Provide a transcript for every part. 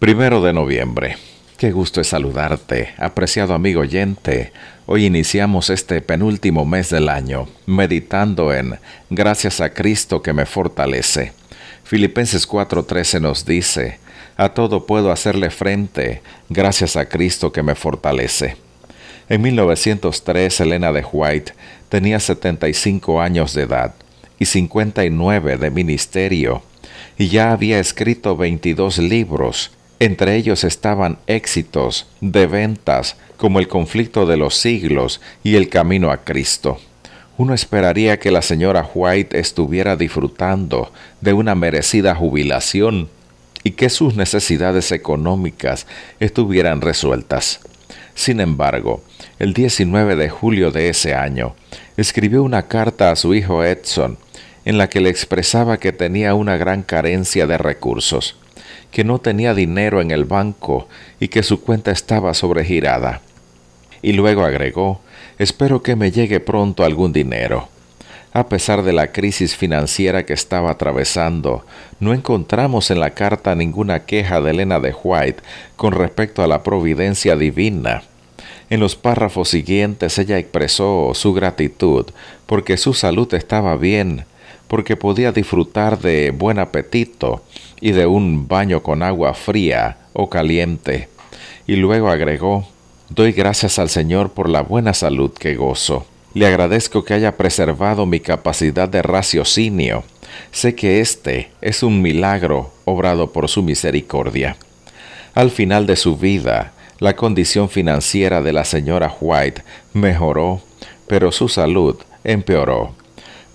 Primero de noviembre. Qué gusto es saludarte, apreciado amigo oyente. Hoy iniciamos este penúltimo mes del año, meditando en Gracias a Cristo que me fortalece. Filipenses 4:13 nos dice, A todo puedo hacerle frente, gracias a Cristo que me fortalece. En 1903, Elena de White tenía 75 años de edad y 59 de ministerio, y ya había escrito 22 libros entre ellos estaban éxitos de ventas como el conflicto de los siglos y el camino a Cristo. Uno esperaría que la señora White estuviera disfrutando de una merecida jubilación y que sus necesidades económicas estuvieran resueltas. Sin embargo, el 19 de julio de ese año, escribió una carta a su hijo Edson en la que le expresaba que tenía una gran carencia de recursos que no tenía dinero en el banco y que su cuenta estaba sobregirada. Y luego agregó, espero que me llegue pronto algún dinero. A pesar de la crisis financiera que estaba atravesando, no encontramos en la carta ninguna queja de Elena de White con respecto a la providencia divina. En los párrafos siguientes ella expresó su gratitud porque su salud estaba bien porque podía disfrutar de buen apetito y de un baño con agua fría o caliente. Y luego agregó, Doy gracias al Señor por la buena salud que gozo. Le agradezco que haya preservado mi capacidad de raciocinio. Sé que este es un milagro obrado por su misericordia. Al final de su vida, la condición financiera de la señora White mejoró, pero su salud empeoró.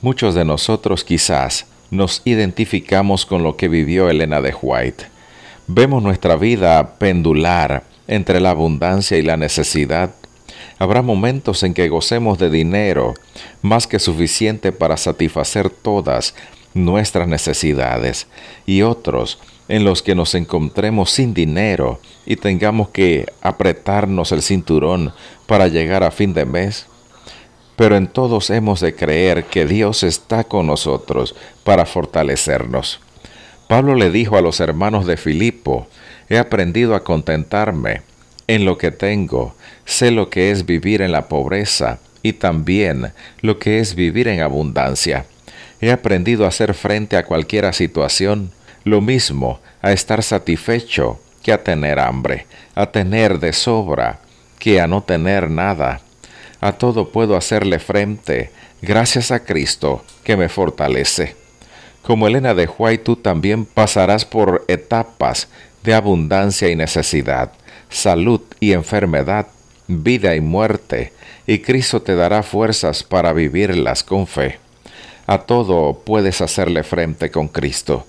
Muchos de nosotros quizás nos identificamos con lo que vivió Elena de White. Vemos nuestra vida pendular entre la abundancia y la necesidad. Habrá momentos en que gocemos de dinero más que suficiente para satisfacer todas nuestras necesidades y otros en los que nos encontremos sin dinero y tengamos que apretarnos el cinturón para llegar a fin de mes pero en todos hemos de creer que Dios está con nosotros para fortalecernos. Pablo le dijo a los hermanos de Filipo, he aprendido a contentarme en lo que tengo, sé lo que es vivir en la pobreza y también lo que es vivir en abundancia. He aprendido a hacer frente a cualquiera situación, lo mismo a estar satisfecho que a tener hambre, a tener de sobra que a no tener nada a todo puedo hacerle frente, gracias a Cristo que me fortalece. Como Elena de Huay, tú también pasarás por etapas de abundancia y necesidad, salud y enfermedad, vida y muerte, y Cristo te dará fuerzas para vivirlas con fe. A todo puedes hacerle frente con Cristo,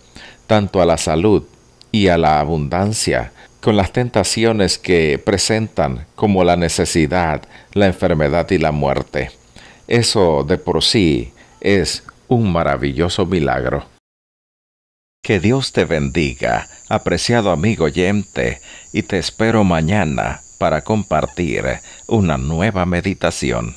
tanto a la salud y a la abundancia, con las tentaciones que presentan como la necesidad, la enfermedad y la muerte. Eso de por sí es un maravilloso milagro. Que Dios te bendiga, apreciado amigo yente, y te espero mañana para compartir una nueva meditación.